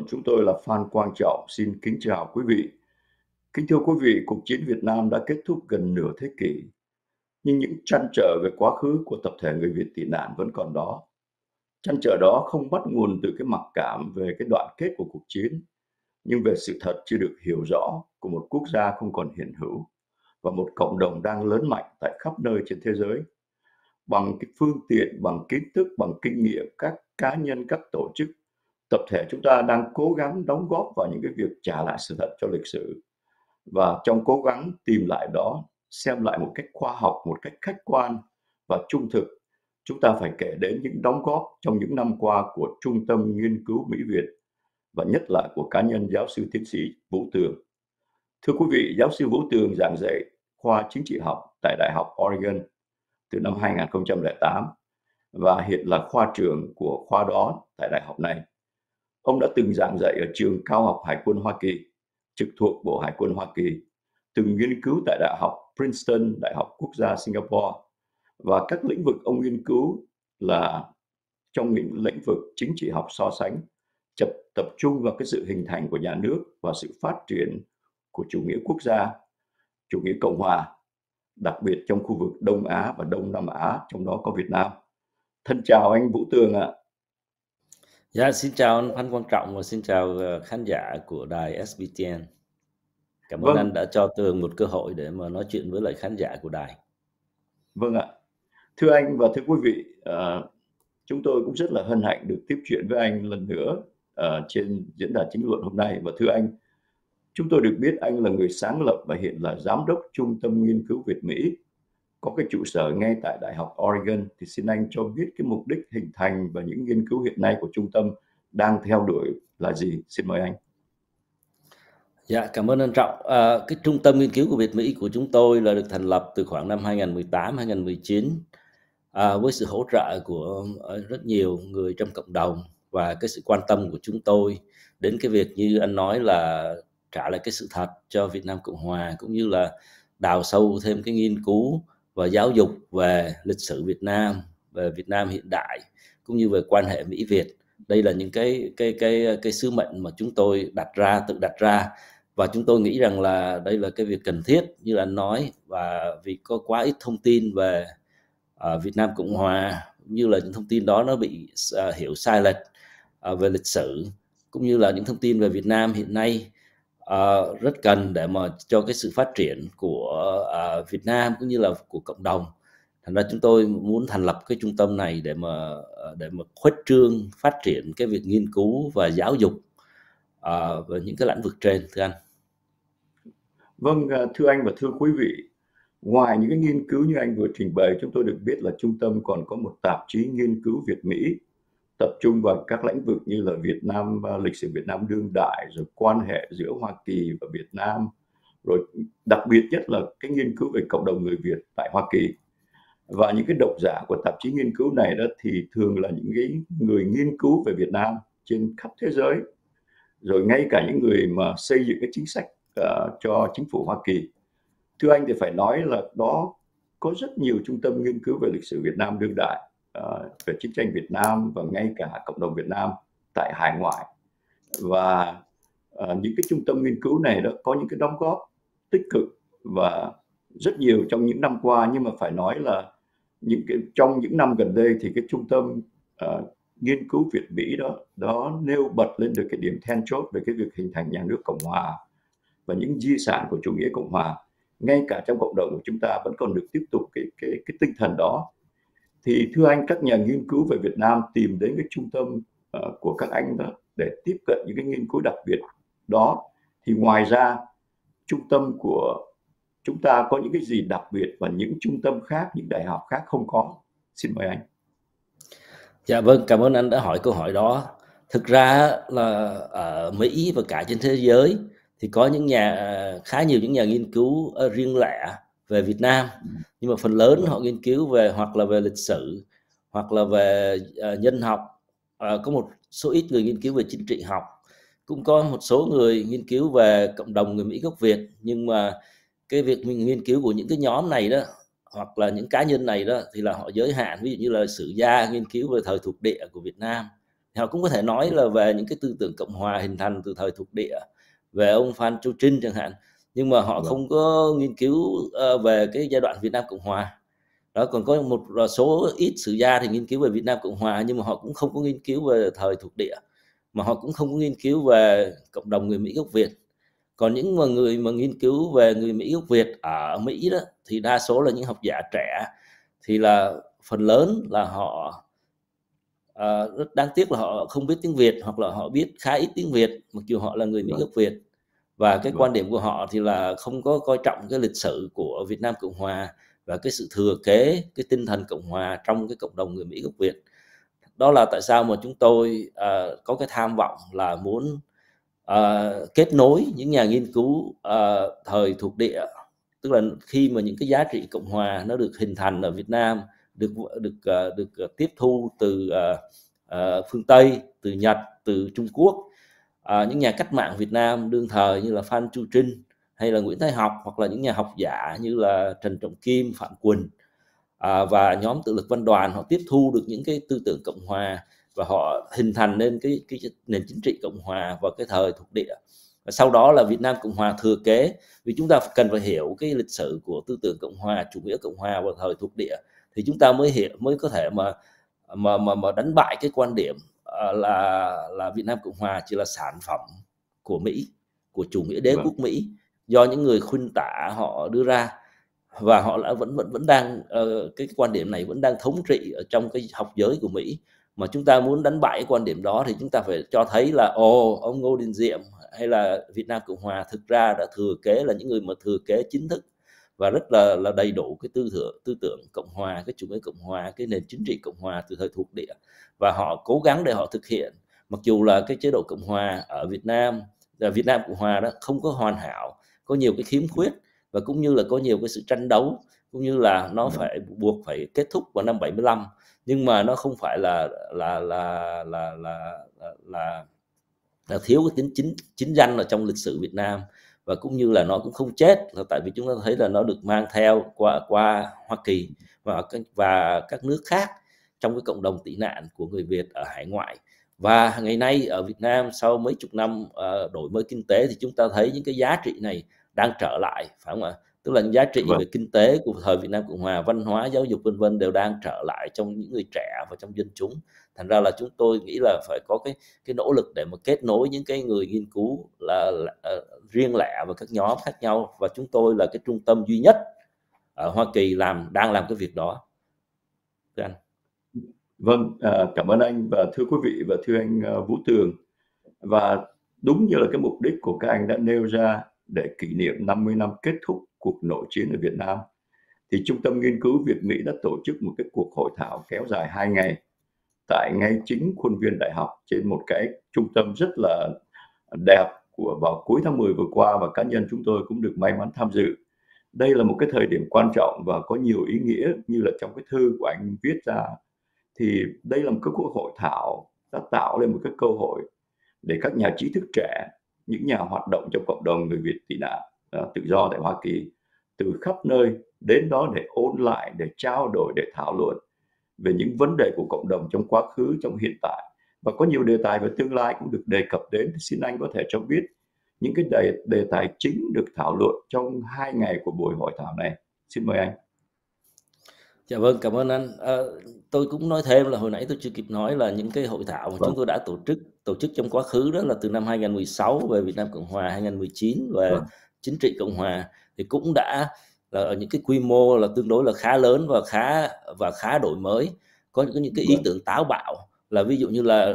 luận chúng tôi là Phan Quang Trọng xin kính chào quý vị. Kính thưa quý vị, cuộc chiến Việt Nam đã kết thúc gần nửa thế kỷ, nhưng những trăn trở về quá khứ của tập thể người Việt tị nạn vẫn còn đó. Trăn trở đó không bắt nguồn từ cái mặc cảm về cái đoạn kết của cuộc chiến, nhưng về sự thật chưa được hiểu rõ của một quốc gia không còn hiện hữu và một cộng đồng đang lớn mạnh tại khắp nơi trên thế giới. Bằng cái phương tiện, bằng kiến thức, bằng kinh nghiệm, các cá nhân, các tổ chức tập thể chúng ta đang cố gắng đóng góp vào những cái việc trả lại sự thật cho lịch sử và trong cố gắng tìm lại đó xem lại một cách khoa học một cách khách quan và trung thực chúng ta phải kể đến những đóng góp trong những năm qua của trung tâm nghiên cứu mỹ việt và nhất là của cá nhân giáo sư tiến sĩ vũ tường thưa quý vị giáo sư vũ tường giảng dạy khoa chính trị học tại đại học oregon từ năm 2008 và hiện là khoa trưởng của khoa đó tại đại học này Ông đã từng giảng dạy ở trường cao học Hải quân Hoa Kỳ, trực thuộc Bộ Hải quân Hoa Kỳ, từng nghiên cứu tại Đại học Princeton, Đại học Quốc gia Singapore và các lĩnh vực ông nghiên cứu là trong những lĩnh vực chính trị học so sánh, tập tập trung vào cái sự hình thành của nhà nước và sự phát triển của chủ nghĩa quốc gia, chủ nghĩa cộng hòa, đặc biệt trong khu vực Đông Á và Đông Nam Á, trong đó có Việt Nam. Thân chào anh Vũ Tường ạ. À. Dạ, xin chào anh Phan Quang Trọng và xin chào ờ, khán giả của đài SBTN. Cảm vâng. ơn anh đã cho Tường một cơ hội để mà nói chuyện với lại khán giả của đài. Vâng ạ. Thưa anh và thưa quý vị, uh, chúng tôi cũng rất là hân hạnh được tiếp chuyện với anh lần nữa uh, trên diễn đàn chính luận hôm nay. Và thưa anh, chúng tôi được biết anh là người sáng lập và hiện là giám đốc Trung tâm Nghiên cứu Việt Mỹ có cái trụ sở ngay tại Đại học Oregon thì xin anh cho biết cái mục đích hình thành và những nghiên cứu hiện nay của trung tâm đang theo đuổi là gì? Xin mời anh. Dạ, cảm ơn anh Trọng. À, cái trung tâm nghiên cứu của Việt Mỹ của chúng tôi là được thành lập từ khoảng năm 2018-2019 à, với sự hỗ trợ của à, rất nhiều người trong cộng đồng và cái sự quan tâm của chúng tôi đến cái việc như anh nói là trả lại cái sự thật cho Việt Nam Cộng Hòa cũng như là đào sâu thêm cái nghiên cứu và giáo dục về lịch sử Việt Nam về Việt Nam hiện đại cũng như về quan hệ Mỹ Việt đây là những cái cái cái cái sứ mệnh mà chúng tôi đặt ra tự đặt ra và chúng tôi nghĩ rằng là đây là cái việc cần thiết như là nói và vì có quá ít thông tin về uh, Việt Nam Cộng Hòa như là những thông tin đó nó bị uh, hiểu sai lệch uh, về lịch sử cũng như là những thông tin về Việt Nam hiện nay Ờ, rất cần để mà cho cái sự phát triển của uh, Việt Nam cũng như là của cộng đồng thành ra chúng tôi muốn thành lập cái trung tâm này để mà ờ, để mà khuếch trương phát triển cái việc nghiên cứu và giáo dục uh, ờ, về những cái lĩnh vực trên thưa anh vâng à, thưa anh và thưa quý vị ngoài những cái nghiên cứu như anh vừa trình bày chúng tôi được biết là trung tâm còn có một tạp chí nghiên cứu Việt Mỹ tập trung vào các lĩnh vực như là Việt Nam ờ, lịch sử Việt Nam đương đại rồi quan hệ giữa Hoa Kỳ và Việt Nam rồi đặc biệt nhất là cái nghiên cứu về cộng đồng người Việt tại Hoa Kỳ và những cái độc giả của tạp chí nghiên cứu này đó thì thường là những cái người nghiên cứu về Việt Nam trên khắp thế giới rồi ngay cả những người mà xây dựng cái chính sách uh, cho chính phủ Hoa Kỳ thưa anh thì phải nói là đó có rất nhiều trung tâm nghiên cứu về lịch sử Việt Nam đương đại Ờ, về chiến tranh Việt Nam và ngay cả cộng đồng Việt Nam tại hải ngoại và uh, những cái trung tâm nghiên cứu này đó có những cái đóng góp tích cực và rất nhiều trong những năm qua nhưng mà phải nói là những cái trong những năm gần đây thì cái trung tâm uh, nghiên cứu Việt Mỹ đó đó nêu bật lên được cái điểm then chốt về cái việc hình thành nhà nước cộng hòa và những di sản của chủ nghĩa cộng hòa ngay cả trong cộng đồng của chúng ta vẫn còn được tiếp tục cái cái cái tinh thần đó thì thưa anh các nhà nghiên cứu về Việt Nam tìm đến cái trung tâm uh, của các anh đó để tiếp cận những cái nghiên cứu đặc biệt đó thì ngoài ra trung tâm của chúng ta có những cái gì đặc biệt và những trung tâm khác những đại học khác không có xin mời anh dạ vâng cảm ơn anh đã hỏi câu hỏi đó thực ra là ở mỹ và cả trên thế giới thì có những nhà à, khá nhiều những nhà nghiên cứu ờ, riêng lẻ về Việt Nam ừ. nhưng mà phần lớn họ nghiên cứu về hoặc là về lịch sử hoặc là về uh, nhân học uh, có một số ít người nghiên cứu về chính trị học cũng có một số người nghiên cứu về cộng đồng người Mỹ gốc Việt nhưng mà cái việc mình nghiên cứu của những cái nhóm này đó hoặc là những cá nhân này đó thì là họ giới hạn ví dụ như là sử gia nghiên cứu về thời thuộc địa của Việt Nam họ cũng có thể nói là về những cái tư tưởng cộng hòa hình thành từ thời thuộc địa về ông Phan Châu Trinh chẳng hạn nhưng mà họ Được. Vâng. không có nghiên cứu ờ, về cái giai đoạn Việt Nam Cộng Hòa đó còn có một số ít sử gia thì nghiên cứu về Việt Nam Cộng Hòa nhưng mà họ cũng không có nghiên cứu về thời thuộc địa mà họ cũng không có nghiên cứu về cộng đồng người Mỹ gốc Việt còn những mà người mà nghiên cứu về người Mỹ gốc Việt ở Mỹ đó thì đa số là những học giả trẻ thì là phần lớn là họ à, rất đáng tiếc là họ không biết tiếng Việt hoặc là họ biết khá ít tiếng Việt mặc dù họ là người Mỹ vâng. gốc Việt và vâng, cái quan vâng. điểm của họ thì là không có coi trọng cái lịch sử của Việt Nam Cộng Hòa và cái sự thừa kế cái tinh thần Cộng Hòa trong cái cộng đồng người Mỹ gốc Việt đó là tại sao mà chúng tôi à, có cái tham vọng là muốn à, kết nối những nhà nghiên cứu à, thời thuộc địa tức là khi mà những cái giá trị cộng hòa nó được hình thành ở Việt Nam được được à, được tiếp thu từ à, à, phương Tây từ Nhật từ Trung Quốc à, những nhà cách mạng Việt Nam đương thời như là Phan Chu Trinh hay là Nguyễn Thái Học hoặc là những nhà học giả như là Trần Trọng Kim, Phạm Quỳnh à, và nhóm tự lực văn đoàn họ tiếp thu được những cái tư tưởng cộng hòa và họ hình thành nên cái, cái nền chính trị cộng hòa vào cái thời thuộc địa và sau đó là Việt Nam Cộng Hòa thừa kế vì chúng ta cần phải hiểu cái lịch sử của tư tưởng Cộng Hòa chủ nghĩa Cộng Hòa vào thời thuộc địa thì chúng ta mới hiểu mới có thể mà mà mà, mà đánh bại cái quan điểm Ờ, là là Việt Nam Cộng hòa chỉ là sản phẩm của Mỹ của chủ nghĩa đế vâng. quốc Mỹ do những người khuyên tả họ đưa ra và họ đã vẫn vẫn vẫn đang ờ, cái quan điểm này vẫn đang thống trị ở trong cái học giới của Mỹ mà chúng ta muốn đánh bại quan điểm đó thì chúng ta phải cho thấy là ồ ông Ngô Đình Diệm hay là Việt Nam Cộng Hòa thực ra đã thừa kế là những người mà thừa kế chính thức và rất là là đầy đủ cái tư tưởng tư tưởng cộng hòa cái chủ nghĩa cộng hòa cái nền chính trị cộng hòa từ thời thuộc địa và họ cố gắng để họ thực hiện mặc dù là cái chế độ cộng hòa ở Việt Nam là Việt Nam cộng hòa đó không có hoàn hảo có nhiều cái khiếm khuyết và cũng như là có nhiều cái sự tranh đấu cũng như là nó vâng. phải buộc phải kết thúc vào năm 75 nhưng mà nó không phải là là là là là là, là, là thiếu cái tính chính chính danh ở trong lịch sử Việt Nam và cũng như là nó cũng không chết là tại vì chúng ta thấy là nó được mang theo qua qua Hoa Kỳ và và các nước khác trong cái cộng đồng tị nạn của người Việt ở hải ngoại và ngày nay ở Việt Nam sau mấy chục năm uh, đổi mới kinh tế thì chúng ta thấy những cái giá trị này đang trở lại phải không ạ tức là những giá trị về kinh tế của thời Việt Nam Cộng Hòa văn hóa giáo dục vân vân đều đang trở lại trong những người trẻ và trong dân chúng thành ra là chúng tôi nghĩ là phải có cái cái nỗ lực để mà kết nối những cái người nghiên cứu là, là, là ờ, riêng lẻ và các nhóm khác nhau và chúng tôi là cái trung tâm duy nhất ở Hoa Kỳ làm đang làm cái việc đó. Thưa anh. Vâng, à, cảm ơn anh và thưa quý vị và thưa anh ờ, Vũ Tường và đúng như là cái mục đích của các anh đã nêu ra để kỷ niệm 50 năm kết thúc cuộc nội chiến ở Việt Nam thì Trung tâm Nghiên cứu Việt Mỹ đã tổ chức một cái cuộc hội thảo kéo dài 2 ngày tại ngay chính khuôn viên đại học trên một cái trung tâm rất là đẹp của vào cuối tháng 10 vừa qua và cá nhân chúng tôi cũng được may mắn tham dự. Đây là một cái thời điểm quan trọng và có nhiều ý nghĩa như là trong cái thư của anh viết ra thì đây là một cái cuộc hội thảo đã tạo lên một cái cơ hội để các nhà trí thức trẻ, những nhà hoạt động trong cộng đồng người Việt tị nạn à, tự do tại Hoa Kỳ từ khắp nơi đến đó để ôn lại, để trao đổi, để thảo luận về những vấn đề của cộng đồng trong quá khứ, trong hiện tại và có nhiều đề tài về tương lai cũng được đề cập đến. Xin anh có thể cho biết những cái đề, đề tài chính được thảo luận trong hai ngày của buổi hội thảo này. Xin mời anh. Dạ vâng, cảm ơn anh. À, tôi cũng nói thêm là hồi nãy tôi chưa kịp nói là những cái hội thảo mà vâng. chúng tôi đã tổ chức tổ chức trong quá khứ đó là từ năm 2016 về Việt Nam Cộng Hòa, 2019 về vâng. chính trị Cộng Hòa thì cũng đã là ở những cái quy mô là tương đối là khá lớn và khá và khá đổi mới có những những cái ý vâng. tưởng táo bạo là ví dụ như là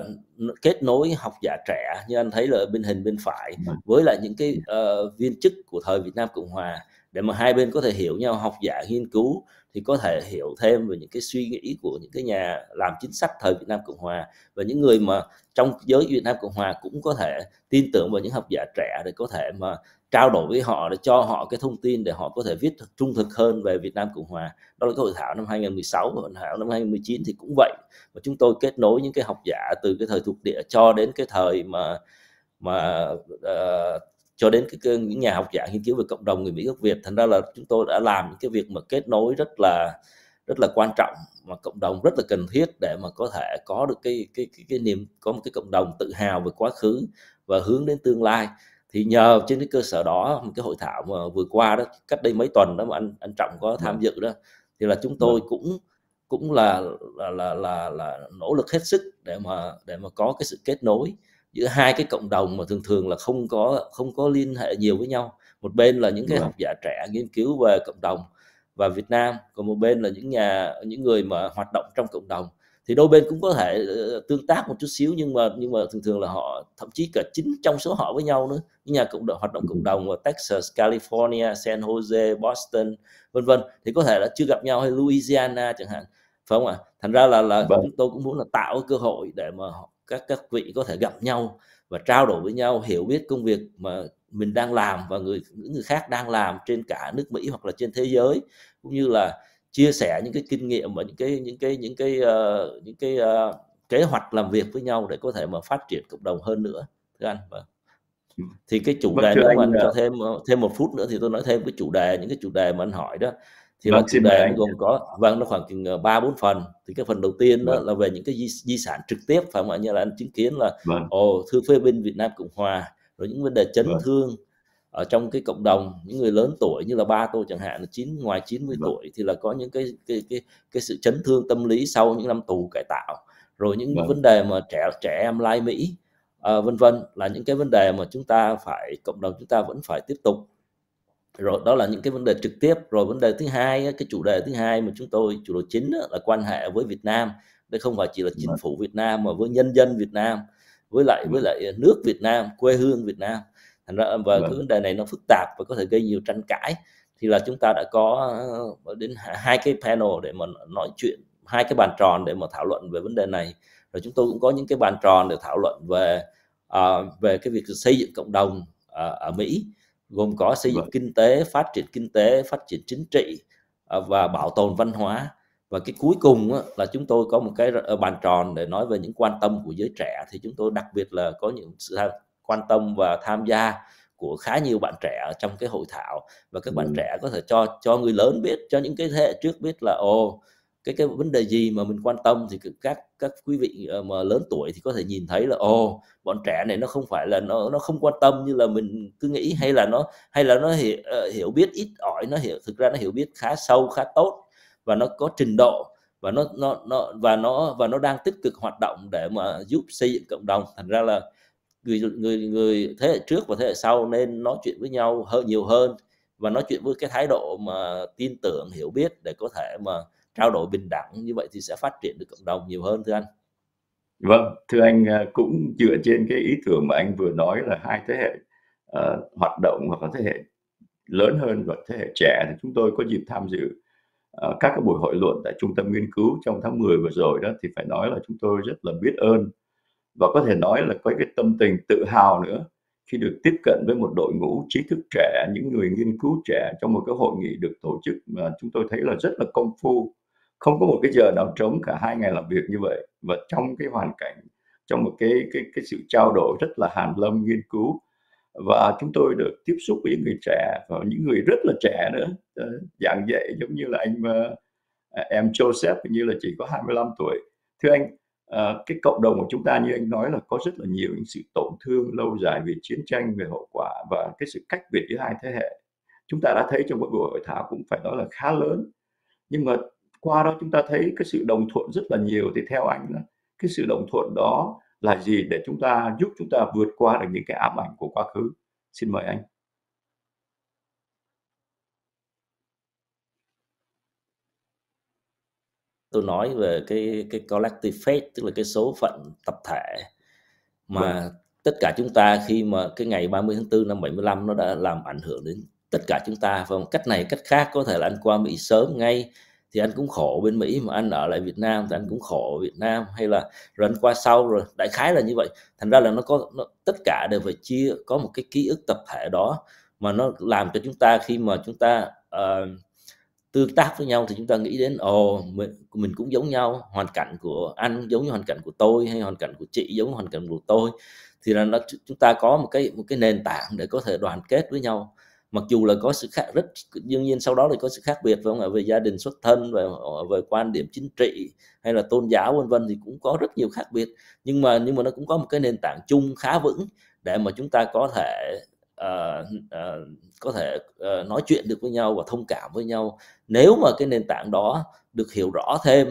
kết nối học giả trẻ như anh thấy là bên hình bên phải vâng. với lại những cái uh, viên chức của thời Việt Nam Cộng hòa để mà hai bên có thể hiểu nhau học giả nghiên cứu thì có thể hiểu thêm về những cái suy nghĩ của những cái nhà làm chính sách thời Việt Nam Cộng hòa và những người mà trong giới Việt Nam Cộng hòa cũng có thể tin tưởng vào những học giả trẻ để có thể mà trao đổi với họ để cho họ cái thông tin để họ có thể viết trung thực hơn về Việt Nam Cộng Hòa đó là cái hội thảo năm 2016 và hội thảo năm 2019 thì cũng vậy và chúng tôi kết nối những cái học giả từ cái thời thuộc địa cho đến cái thời mà mà uh, cho đến cái, cái những nhà học giả nghiên cứu về cộng đồng người Mỹ gốc Việt thành ra là chúng tôi đã làm những cái việc mà kết nối rất là rất là quan trọng mà cộng đồng rất là cần thiết để mà có thể có được cái cái cái, cái niềm có một cái cộng đồng tự hào về quá khứ và hướng đến tương lai thì nhờ trên cái cơ sở đó một cái hội thảo mà vừa qua đó cách đây mấy tuần đó mà anh anh trọng có tham vâng. dự đó thì là chúng tôi vâng. cũng cũng là là là là, là nỗ lực hết sức để mà để mà có cái sự kết nối giữa hai cái cộng đồng mà thường thường là không có không có liên hệ nhiều với nhau một bên là những cái học vâng. giả trẻ nghiên cứu về cộng đồng và Việt Nam còn một bên là những nhà những người mà hoạt động trong cộng đồng thì đôi bên cũng có thể ờ, tương tác một chút xíu nhưng mà nhưng mà thường thường là họ thậm chí cả chính trong số họ với nhau nữa những nhà cộng đồng hoạt động cộng đồng ở Texas, California, San Jose, Boston vân vân thì có thể là chưa gặp nhau hay Louisiana chẳng hạn phải không ạ thành ra là là vâng. chúng tôi cũng muốn là tạo cơ hội để mà các các vị có thể gặp nhau và trao đổi với nhau hiểu biết công việc mà mình đang làm và người những người khác đang làm trên cả nước Mỹ hoặc là trên thế giới cũng như là chia sẻ những cái kinh nghiệm và những cái những cái những cái uh, những cái uh, kế hoạch làm việc với nhau để có thể mà phát triển cộng đồng hơn nữa thưa anh vâng ừ. thì cái chủ vâng, đề nếu mà anh cho ờ thêm thêm một phút nữa thì tôi nói thêm cái chủ đề những cái chủ đề mà anh hỏi đó thì là vâng, chủ đề nó gồm có vâng nó khoảng chừng ba bốn phần thì cái phần đầu tiên vâng. đó là về những cái di, di sản trực tiếp phải không ạ như là anh chứng kiến là vâng. ồ thư phê bên Việt Nam Cộng Hòa rồi những vấn đề chấn vâng. thương ở trong cái cộng đồng những người lớn tuổi như là ba tôi chẳng hạn là chín ngoài 90 vâng. tuổi thì là có những cái cái cái cái sự chấn thương tâm lý sau những năm tù cải tạo rồi những vâng. vấn đề mà trẻ trẻ em lai Mỹ ờ, vân vân là những cái vấn đề mà chúng ta phải cộng đồng chúng ta vẫn phải tiếp tục rồi đó là những cái vấn đề trực tiếp rồi vấn đề thứ hai cái chủ đề thứ hai mà chúng tôi chủ đề chính là quan hệ với Việt Nam đây không phải chỉ là chính vâng. phủ Việt Nam mà với nhân dân Việt Nam với lại với vâng. lại nước Việt Nam quê hương Việt Nam thành ra và vâng. cái vấn đề này nó phức tạp và có thể gây nhiều tranh cãi thì là chúng ta đã có ờ, đến hai cái panel để mà nói chuyện hai cái bàn tròn để mà thảo luận về vấn đề này rồi chúng tôi cũng có những cái bàn tròn để thảo luận về uh, về cái việc xây dựng cộng đồng uh, ở Mỹ gồm có xây dựng vâng. kinh tế phát triển kinh tế phát triển chính trị uh, và bảo tồn văn hóa và cái cuối cùng á, là chúng tôi có một cái bàn tròn để nói về những quan tâm của giới trẻ thì chúng tôi đặc biệt là có những sự quan tâm và tham gia của khá nhiều bạn trẻ trong cái hội thảo và các ừ. bạn trẻ có thể cho cho người lớn biết cho những cái thế hệ trước biết là ô cái cái vấn đề gì mà mình quan tâm thì các các quý vị ờ, mà lớn tuổi thì có thể nhìn thấy là ô bọn trẻ này nó không phải là nó nó không quan tâm như là mình cứ nghĩ hay là nó hay là nó hiểu, ờ, hiểu biết ít ỏi nó hiểu thực ra nó hiểu biết khá sâu khá tốt và nó có trình độ và nó nó nó và nó và nó đang tích cực hoạt động để mà giúp xây dựng cộng đồng thành ra là người người người thế hệ trước và thế hệ sau nên nói chuyện với nhau hơn nhiều hơn và nói chuyện với cái thái độ mà tin tưởng hiểu biết để có thể mà trao đổi bình đẳng như vậy thì sẽ phát triển được cộng đồng nhiều hơn thưa anh vâng thưa anh à, cũng dựa trên cái ý tưởng mà anh vừa nói là hai thế hệ uh, hoạt động hoặc là thế hệ lớn hơn và thế hệ trẻ thì chúng tôi có dịp tham dự uh, các cái buổi hội luận tại trung tâm nghiên cứu trong tháng 10 vừa rồi đó thì phải nói là chúng tôi rất là biết ơn và có thể nói là có cái tâm tình tự hào nữa khi được tiếp cận với một đội ngũ trí thức trẻ những người nghiên cứu trẻ trong một cái hội nghị được tổ chức mà chúng tôi thấy là rất là công phu không có một cái giờ nào trống cả hai ngày làm việc như vậy và trong cái hoàn cảnh trong một cái cái cái sự trao đổi rất là hàn lâm nghiên cứu và chúng tôi được tiếp xúc với những người trẻ và những người rất là trẻ nữa ờ, giảng dạy giống như là anh ờ, em Joseph như là chỉ có 25 tuổi thưa anh Ờ, cái cộng đồng của chúng ta như anh nói là có rất là nhiều những sự tổn thương lâu dài về chiến tranh về hậu quả và cái sự cách biệt giữa hai thế hệ chúng ta đã thấy trong mỗi buổi hội thảo cũng phải nói là khá lớn nhưng mà qua đó chúng ta thấy cái sự đồng thuận rất là nhiều thì theo anh đó, cái sự đồng thuận đó là gì để chúng ta giúp chúng ta vượt qua được những cái ám ảnh của quá khứ xin mời anh tôi nói về cái cái collective fate tức là cái số phận tập thể mà vâng. tất cả chúng ta khi mà cái ngày 30 tháng 4 năm 75 nó đã làm ảnh hưởng đến tất cả chúng ta và một cách này cách khác có thể là anh qua Mỹ sớm ngay thì anh cũng khổ bên Mỹ mà anh ở lại Việt Nam thì anh cũng khổ ở Việt Nam hay là rồi anh qua sau rồi đại khái là như vậy thành ra là nó có nó, tất cả đều phải chia có một cái ký ức tập thể đó mà nó làm cho chúng ta khi mà chúng ta uh, tương tác với nhau thì chúng ta nghĩ đến ồ oh, mình, mình cũng giống nhau hoàn cảnh của anh giống như hoàn cảnh của tôi hay hoàn cảnh của chị giống như hoàn cảnh của tôi thì là nó chúng ta có một cái một cái nền tảng để có thể đoàn kết với nhau mặc dù là có sự khác rất đương nhiên sau đó thì có sự khác biệt phải không ạ về gia đình xuất thân về về quan điểm chính trị hay là tôn giáo vân vân thì cũng có rất nhiều khác biệt nhưng mà nhưng mà nó cũng có một cái nền tảng chung khá vững để mà chúng ta có thể uh, uh, có thể uh, nói chuyện được với nhau và thông cảm với nhau nếu mà cái nền tảng đó được hiểu rõ thêm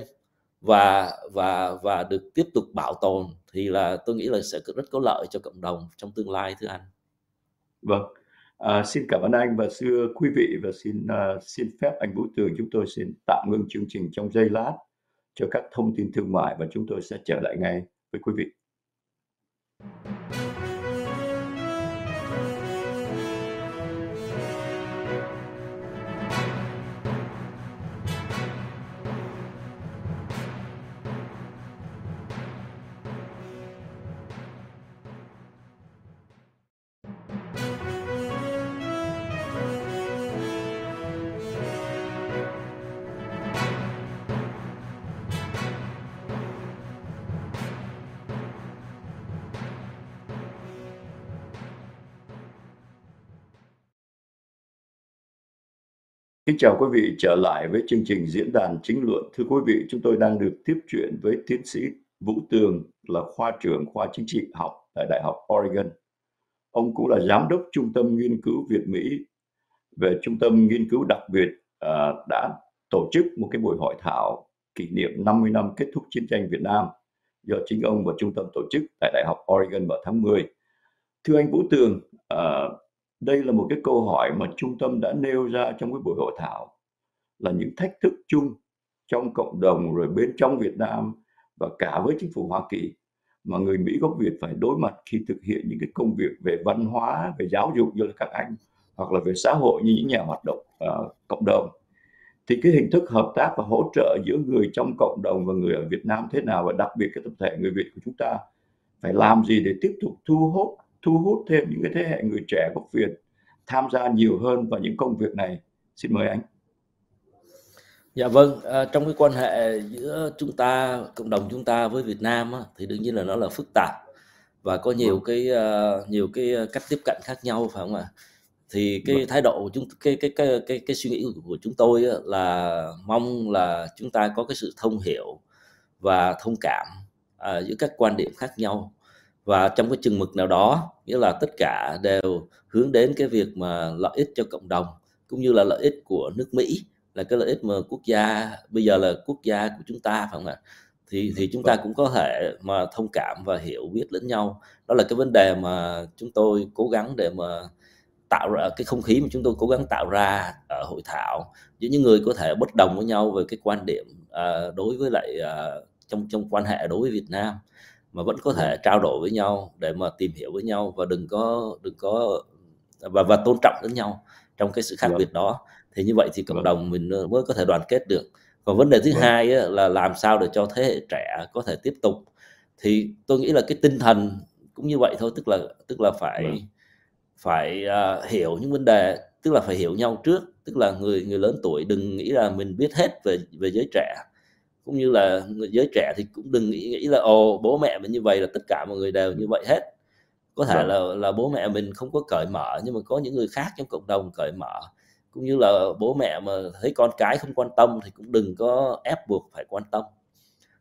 và và và được tiếp tục bảo tồn thì là tôi nghĩ là sẽ rất có lợi cho cộng đồng trong tương lai thưa anh. Vâng, à, xin cảm ơn anh và xưa quý vị và xin uh, xin phép anh Vũ Tường chúng tôi xin tạm ngưng chương trình trong giây lát cho các thông tin thương mại và chúng tôi sẽ trở lại ngay với quý vị. Kính chào quý vị trở lại với chương trình diễn đàn chính luận. Thưa quý vị, chúng tôi đang được tiếp chuyện với tiến sĩ Vũ Tường là khoa trưởng khoa chính trị học tại Đại học Oregon. Ông cũng là giám đốc trung tâm nghiên cứu Việt Mỹ về trung tâm nghiên cứu đặc biệt à, đã tổ chức một cái buổi hội thảo kỷ niệm 50 năm kết thúc chiến tranh Việt Nam do chính ông và trung tâm tổ chức tại Đại học Oregon vào tháng 10. Thưa anh Vũ Tường, à, đây là một cái câu hỏi mà trung tâm đã nêu ra trong cái buổi hội thảo là những thách thức chung trong cộng đồng rồi bên trong Việt Nam và cả với chính phủ Hoa Kỳ mà người Mỹ gốc Việt phải đối mặt khi thực hiện những cái công việc về văn hóa, về giáo dục như là các anh hoặc là về xã hội như những nhà hoạt động uh, cộng đồng thì cái hình thức hợp tác và hỗ trợ giữa người trong cộng đồng và người ở Việt Nam thế nào và đặc biệt cái tập thể người Việt của chúng ta phải làm gì để tiếp tục thu hút thu hút thêm những cái thế hệ người trẻ gốc Việt tham gia nhiều hơn vào những công việc này xin mời anh dạ vâng à, trong cái quan hệ giữa chúng ta cộng đồng chúng ta với Việt Nam á, thì đương nhiên là nó là phức tạp và có nhiều vâng. cái uh, nhiều cái cách tiếp cận khác nhau phải không ạ thì cái vâng. thái độ của chúng cái cái cái cái, cái suy nghĩ của, chúng tôi á, là mong là chúng ta có cái sự thông hiểu và thông cảm uh, giữa các quan điểm khác nhau và trong cái chừng mực nào đó nghĩa là tất cả đều hướng đến cái việc mà lợi ích cho cộng đồng cũng như là lợi ích của nước Mỹ là cái lợi ích mà quốc gia bây giờ là quốc gia của chúng ta phải không ạ thì thì chúng ta vâng. cũng có thể mà thông cảm và hiểu biết lẫn nhau đó là cái vấn đề mà chúng tôi cố gắng để mà tạo ra cái không khí mà chúng tôi cố gắng tạo ra ở hội thảo giữa những người có thể bất đồng với nhau về cái quan điểm à, đối với lại à, trong trong quan hệ đối với Việt Nam mà vẫn có thể trao đổi với nhau để mà tìm hiểu với nhau và đừng có đừng có và và tôn trọng lẫn nhau trong cái sự khác vâng. biệt đó thì như vậy thì cộng vâng. đồng mình ờ, mới có thể đoàn kết được còn vấn đề thứ vâng. hai là làm sao để cho thế hệ trẻ có thể tiếp tục thì tôi nghĩ là cái tinh thần cũng như vậy thôi tức là tức là phải phải uh, hiểu những vấn đề tức là phải hiểu nhau trước tức là người người lớn tuổi đừng nghĩ là mình biết hết về về giới trẻ cũng như là người giới trẻ thì cũng đừng nghĩ, nghĩ là ồ bố mẹ mình như vậy là tất cả mọi người đều như vậy hết có thể vâng. là là bố mẹ mình không có cởi mở nhưng mà có những người khác trong cộng đồng cởi mở cũng như là bố mẹ mà thấy con cái không quan tâm thì cũng đừng có ép buộc phải quan tâm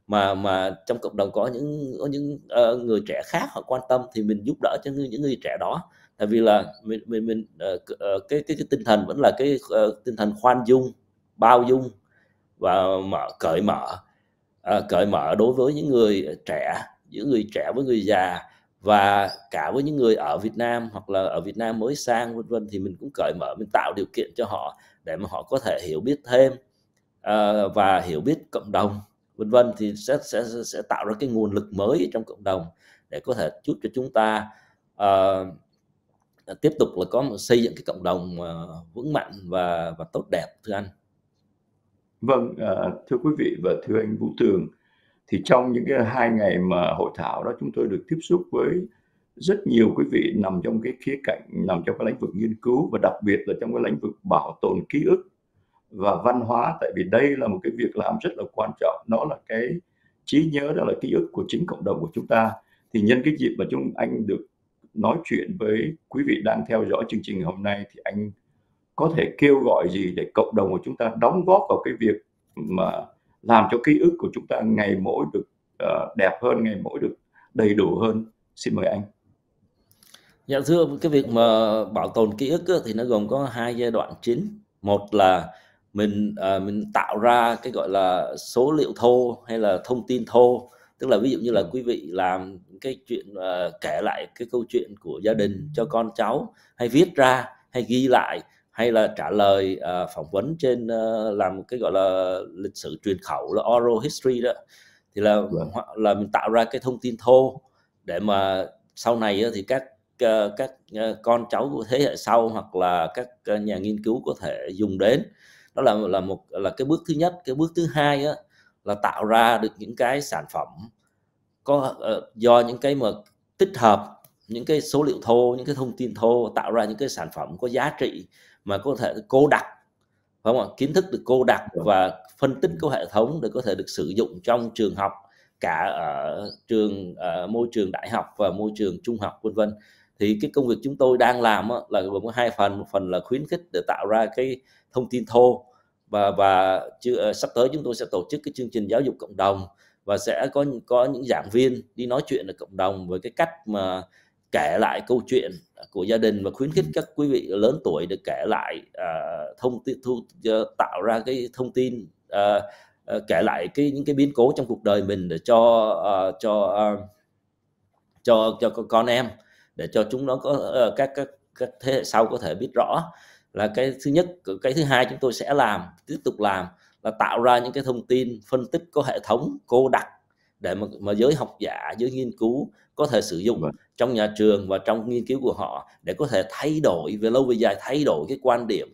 mà mà trong cộng đồng có những có những uh, người trẻ khác họ quan tâm thì mình giúp đỡ cho những những người trẻ đó tại vì là vâng. mình mình mình uh, cái, cái cái tinh thần vẫn là cái uh, tinh thần khoan dung bao dung và mở cởi mở à, cởi mở đối với những người trẻ những người trẻ với người già và cả với những người ở Việt Nam hoặc là ở Việt Nam mới sang vân vân thì mình cũng cởi mở mình tạo điều kiện cho họ để mà họ có thể hiểu biết thêm à, và hiểu biết cộng đồng vân vân thì sẽ, sẽ sẽ tạo ra cái nguồn lực mới trong cộng đồng để có thể giúp cho chúng ta uh, tiếp tục là có xây dựng cái cộng đồng uh, vững mạnh và và tốt đẹp thưa anh Vâng, à, thưa quý vị và thưa anh Vũ Tường, thì trong những cái hai ngày mà hội thảo đó chúng tôi được tiếp xúc với rất nhiều quý vị nằm trong cái khía cạnh nằm trong cái lĩnh vực nghiên cứu và đặc biệt là trong cái lĩnh vực bảo tồn ký ức và văn hóa tại vì đây là một cái việc làm rất là quan trọng nó là cái trí nhớ đó là ký ức của chính cộng đồng của chúng ta thì nhân cái dịp mà chúng anh được nói chuyện với quý vị đang theo dõi chương trình hôm nay thì anh có thể kêu gọi gì để cộng đồng của chúng ta đóng góp vào cái việc mà làm cho ký ức của chúng ta ngày mỗi được ờ, đẹp hơn ngày mỗi được đầy đủ hơn xin mời anh dạ thưa cái việc mà bảo tồn ký ức thì nó gồm có hai giai đoạn chính một là mình ờ, mình tạo ra cái gọi là số liệu thô hay là thông tin thô tức là ví dụ như là quý vị làm cái chuyện ờ, kể lại cái câu chuyện của gia đình cho con cháu hay viết ra hay ghi lại hay là trả lời uh, phỏng vấn trên uh, làm cái gọi là lịch sử truyền khẩu là oral history đó thì là dạ. là mình tạo ra cái thông tin thô để mà sau này thì các ờ, các con cháu của thế hệ sau hoặc là các nhà nghiên cứu có thể dùng đến đó là là một là cái bước thứ nhất cái bước thứ hai á, là tạo ra được những cái sản phẩm có do những cái mà tích hợp những cái số liệu thô những cái thông tin thô tạo ra những cái sản phẩm có giá trị mà có thể cô đặt phải không ạ kiến thức được cô đặt và phân tích của hệ thống để có thể được sử dụng trong trường học cả ở trường ở môi trường đại học và môi trường trung học vân vân thì cái công việc chúng tôi đang làm là gồm có hai phần một phần là khuyến khích để tạo ra cái thông tin thô và và ờ, sắp tới chúng tôi sẽ tổ chức cái chương trình giáo dục cộng đồng và sẽ có có những giảng viên đi nói chuyện ở cộng đồng với cái cách mà kể lại câu chuyện à, của gia đình và khuyến khích các quý vị lớn tuổi được kể lại uh, thông tin thu, tạo ra cái thông tin uh, uh, kể lại cái những cái biến cố trong cuộc đời mình để cho uh, cho uh, cho cho con em để cho chúng nó có uh, các các các thế hệ sau có thể biết rõ là cái thứ nhất cái thứ hai chúng tôi sẽ làm tiếp tục làm là tạo ra những cái thông tin phân tích có hệ thống cô đặc để mà, mà giới học giả giới nghiên cứu có thể sử dụng vâng. trong nhà trường và trong nghiên cứu của họ để có thể thay đổi về lâu về dài thay đổi cái quan điểm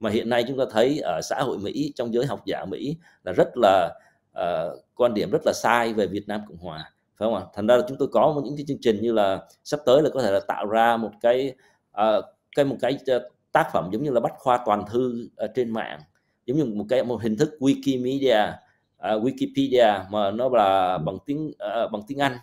mà hiện nay chúng ta thấy ở xã hội Mỹ trong giới học giả Mỹ là rất là uh, quan điểm rất là sai về Việt Nam Cộng Hòa phải không ạ thành ra là chúng tôi có những cái chương trình như là sắp tới là có thể là tạo ra một cái uh, cái một cái ờ, tác phẩm giống như là bách khoa toàn thư uh, trên mạng giống như một cái một hình thức Wikimedia uh, Wikipedia mà nó là ừ. bằng tiếng uh, bằng tiếng Anh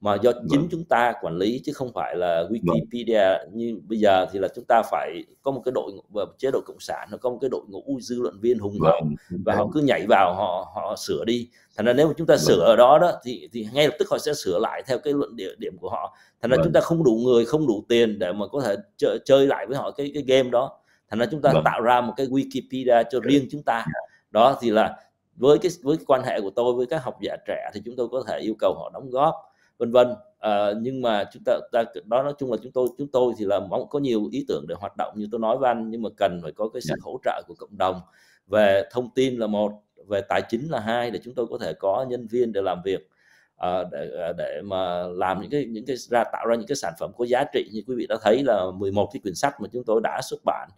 mà do vâng. chính Đúng. chúng ta quản lý chứ không phải là vâng. Wikipedia Đúng. như bây giờ thì là chúng ta phải có một cái đội và vâng, chế độ cộng sản nó có một cái đội ngũ dư luận viên hùng hậu và họ cứ nhảy vào họ họ sửa đi thành ra nếu mà chúng ta Đúng. sửa ở đó đó thì thì ngay lập tức họ sẽ sửa lại theo cái luận địa điểm của họ thành ra Đúng. chúng ta không đủ người không đủ tiền để mà có thể chơi, chơi lại với họ cái cái game đó thành ra chúng ta Đúng. tạo ra một cái Wikipedia cho dạ. riêng chúng ta dạ. đó thì là với cái với cái quan hệ của tôi với các học giả trẻ thì chúng tôi có thể yêu cầu họ đóng góp vân vân à, nhưng mà chúng ta, ta đó nói chung là chúng tôi chúng tôi thì là mong có nhiều ý tưởng để hoạt động như tôi nói văn nhưng mà cần phải có cái sự dạ. hỗ trợ của cộng đồng về thông tin là một về tài chính là hai để chúng tôi có thể có nhân viên để làm việc à, để ờ, để mà làm những cái những cái ra tạo ra những cái sản phẩm có giá trị như quý vị đã thấy là 11 cái quyển sách mà chúng tôi đã xuất bản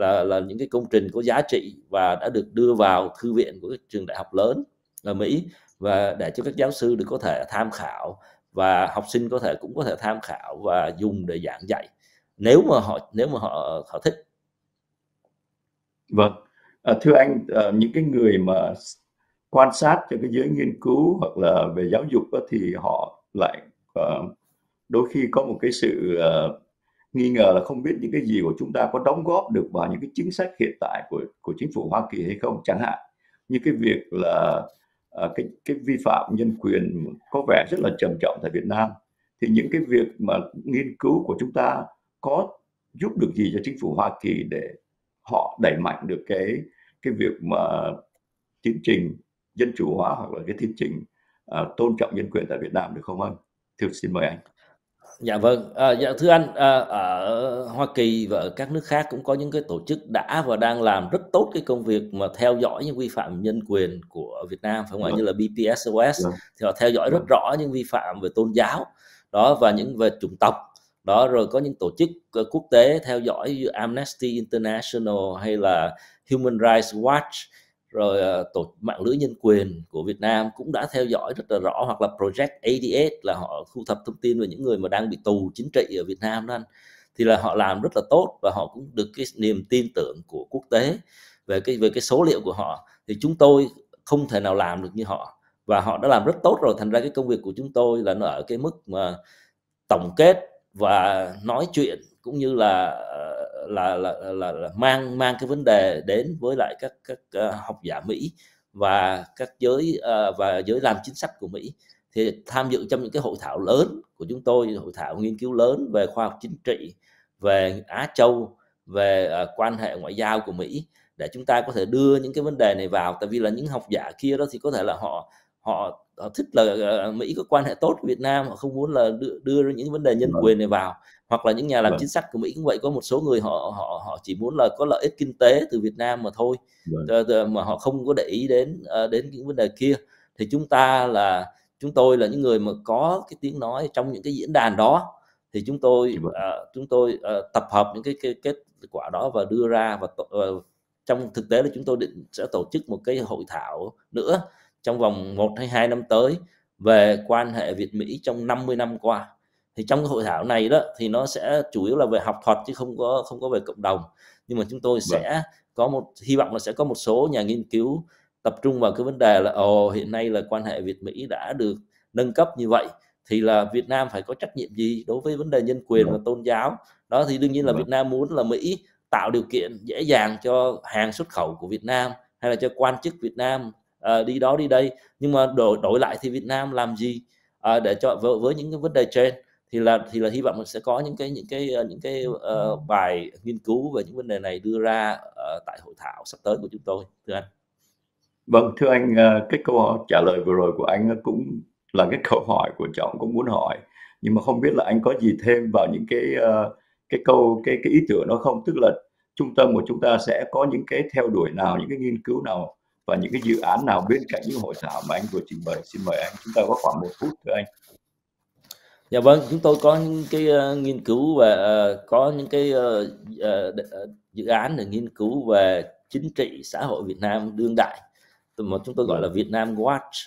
là là những cái công trình có giá trị và đã được đưa vào thư viện của các trường đại học lớn ở Mỹ và để cho các giáo sư được có thể tham khảo và học sinh có thể cũng có thể tham khảo và dùng để giảng dạy nếu mà họ nếu mà họ họ thích vâng à, thưa anh à, những cái người mà quan sát cho cái giới nghiên cứu hoặc là về giáo dục đó, thì họ lại à, đôi khi có một cái sự à, nghi ngờ là không biết những cái gì của chúng ta có đóng góp được vào những cái chính sách hiện tại của của chính phủ Hoa Kỳ hay không chẳng hạn như cái việc là à, cái cái vi phạm nhân quyền có vẻ rất là trầm trọng tại Việt Nam thì những cái việc mà nghiên cứu của chúng ta có giúp được gì cho chính phủ Hoa Kỳ để họ đẩy mạnh được cái cái việc mà tiến trình dân chủ hóa hoặc là cái tiến trình uh, tôn trọng nhân quyền tại Việt Nam được không anh? Thưa xin mời anh dạ vâng à, dạ thưa anh à, ở Hoa Kỳ và ở các nước khác cũng có những cái tổ chức đã và đang làm rất tốt cái công việc mà theo dõi những vi phạm nhân quyền của Việt Nam phải không ạ dạ. như là BPSOS dạ. thì họ theo dõi rất dạ. rõ những vi phạm về tôn giáo đó và những về chủng tộc đó rồi có những tổ chức ờ, quốc tế theo dõi như Amnesty International hay là Human Rights Watch rồi ờ, tổ mạng lưới nhân quyền của Việt Nam cũng đã theo dõi rất là rõ hoặc là Project ADS là họ thu thập thông tin về những người mà đang bị tù chính trị ở Việt Nam đó anh thì là họ làm rất là tốt và họ cũng được cái niềm tin tưởng của quốc tế về cái về cái số liệu của họ thì chúng tôi không thể nào làm được như họ và họ đã làm rất tốt rồi thành ra cái công việc của chúng tôi là nó ở cái mức mà tổng kết và nói chuyện cũng như là ờ, là là, là, là mang mang cái vấn đề đến với lại các các uh, học giả Mỹ và các giới uh, và giới làm chính sách của Mỹ thì tham dự trong những cái hội thảo lớn của chúng tôi hội thảo nghiên cứu lớn về khoa học chính trị về Á Châu về uh, quan hệ ngoại giao của Mỹ để chúng ta có thể đưa những cái vấn đề này vào tại vì là những học giả kia đó thì có thể là họ họ họ thích là ờ, ờ, Mỹ có quan hệ tốt với Việt Nam họ không muốn là đưa, đưa ra những vấn đề nhân vâng. quyền này vào hoặc là những nhà làm vâng. chính sách của Mỹ cũng vậy có một số người họ họ họ chỉ muốn là có lợi ích kinh tế từ Việt Nam mà thôi vâng. ờ, mà họ không có để ý đến đến những vấn đề kia thì chúng ta là chúng tôi là những người mà có cái tiếng nói trong những cái diễn đàn đó thì chúng tôi dạ chúng tôi tập hợp những cái, kết quả đó và đưa ra và trong thực tế là chúng tôi định sẽ tổ chức một cái hội thảo nữa trong vòng 1 hay 2 năm tới về quan hệ Việt Mỹ trong 50 năm qua thì trong cái hội thảo này đó thì nó sẽ chủ yếu là về học thuật chứ không có không có về cộng đồng nhưng mà chúng tôi sẽ vâng. có một hy vọng là sẽ có một số nhà nghiên cứu tập trung vào cái vấn đề là ồ hiện nay là quan hệ Việt Mỹ đã được nâng cấp như vậy thì là Việt Nam phải có trách nhiệm gì đối với vấn đề nhân quyền vâng. và tôn giáo đó thì đương nhiên là vâng. Việt Nam muốn là Mỹ tạo điều kiện dễ dàng cho hàng xuất khẩu của Việt Nam hay là cho quan chức Việt Nam Ờ, đi đó đi đây nhưng mà đổi đổi lại thì Việt Nam làm gì uh, để cho với, với những cái vấn đề trên thì là thì là hy vọng sẽ có những cái những cái ờ, những cái uh, bài nghiên cứu về những vấn đề này đưa ra uh, tại hội thảo sắp tới của chúng tôi thưa anh vâng thưa anh cái câu trả lời vừa rồi của anh cũng là cái câu hỏi của trọng cũng muốn hỏi nhưng mà không biết là anh có gì thêm vào những cái cái câu cái cái ý tưởng nó không tức là trung tâm của chúng ta sẽ có những cái theo đuổi nào những cái nghiên cứu nào và những cái dự án nào bên cạnh những hội thảo mà anh vừa trình bày xin mời anh chúng ta có khoảng một phút thưa anh dạ vâng chúng tôi có những cái uh, nghiên cứu và uh, có những cái uh, uh, dự án để nghiên cứu về chính trị xã hội Việt Nam đương đại mà chúng tôi gọi là vâng. Việt Nam Watch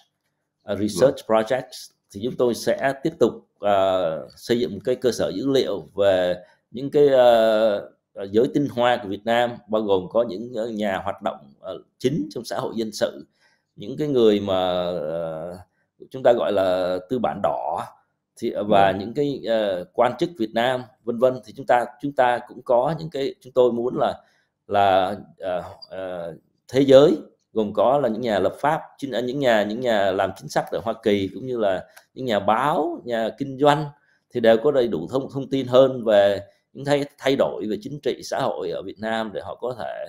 uh, Research vâng. Projects thì chúng tôi sẽ tiếp tục uh, xây dựng cái cơ sở dữ liệu về những cái uh, Ờ, giới tinh hoa của Việt Nam bao gồm có những ờ, nhà hoạt động ờ, chính trong xã hội dân sự những cái người mà chúng ta gọi là tư bản đỏ thì và ừ. những cái quan chức Việt Nam vân vân thì chúng ta chúng ta cũng có những cái chúng tôi muốn là là thế giới gồm có là những nhà lập pháp chính những nhà những nhà làm chính sách ở Hoa Kỳ cũng như là những nhà báo nhà kinh doanh thì đều có đầy đủ thông thông tin hơn về những thay thay đổi về chính trị xã hội ở Việt Nam để họ có thể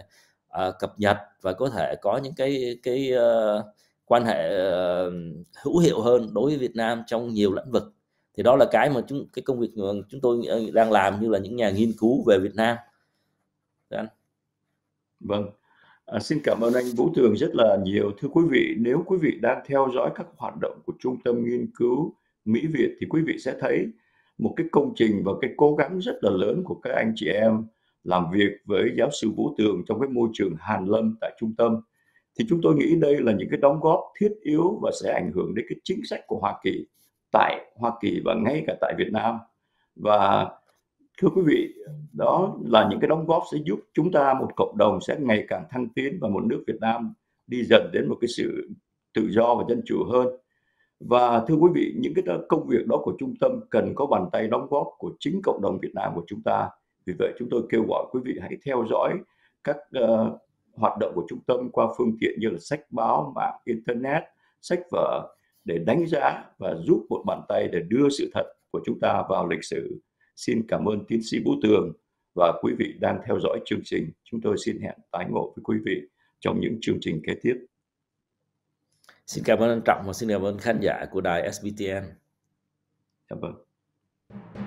uh, cập nhật và có thể có những cái cái uh, quan hệ uh, hữu hiệu hơn đối với Việt Nam trong nhiều lĩnh vực thì đó là cái mà chúng cái công việc chúng tôi ờ, đang làm như là những nhà nghiên cứu về Việt Nam. anh. Vâng. À, xin cảm ơn anh Vũ Tường rất là nhiều. Thưa quý vị, nếu quý vị đang theo dõi các hoạt động của Trung tâm Nghiên cứu Mỹ Việt thì quý vị sẽ thấy một cái công trình và cái cố gắng rất là lớn của các anh chị em làm việc với giáo sư Vũ Tường trong cái môi trường hàn lâm tại trung tâm thì chúng tôi nghĩ đây là những cái đóng góp thiết yếu và sẽ ảnh hưởng đến cái chính sách của Hoa Kỳ tại Hoa Kỳ và ngay cả tại Việt Nam và thưa quý vị đó là những cái đóng góp sẽ giúp chúng ta một cộng đồng sẽ ngày càng thăng tiến và một nước Việt Nam đi dần đến một cái sự tự do và dân chủ hơn và thưa quý vị những cái công việc đó của trung tâm cần có bàn tay đóng góp của chính cộng đồng Việt Nam của chúng ta vì vậy chúng tôi kêu gọi quý vị hãy theo dõi các uh, hoạt động của trung tâm qua phương tiện như là sách báo mạng internet sách vở để đánh giá và giúp một bàn tay để đưa sự thật của chúng ta vào lịch sử xin cảm ơn tiến sĩ vũ tường và quý vị đang theo dõi chương trình chúng tôi xin hẹn tái ngộ với quý vị trong những chương trình kế tiếp Xin cảm ơn anh Trọng và xin cảm ơn khán giả của đài SBTN. Cảm ơn.